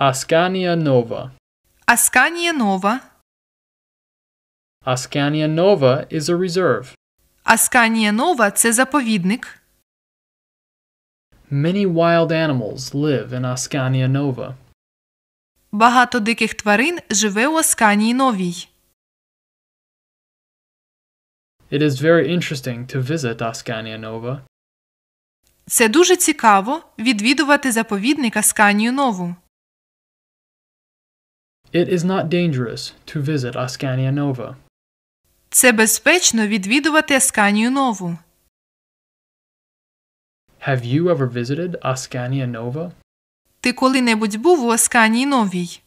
Ascania Nova. Ascania Nova. Ascania Nova is a reserve. Ascania Nova – це заповідник. Many wild animals live in Ascania Nova. Багато диких тварин живе у Асканії Новій. It is very interesting to visit Ascania Nova. Це дуже цікаво відвідувати заповідник Асканію Нову. It is not dangerous to visit Ascania Nova. Це безпечно відвідувати Асканію Нову. Have you ever visited Ascania Nova? Ти коли-небудь був у Асканії Новій?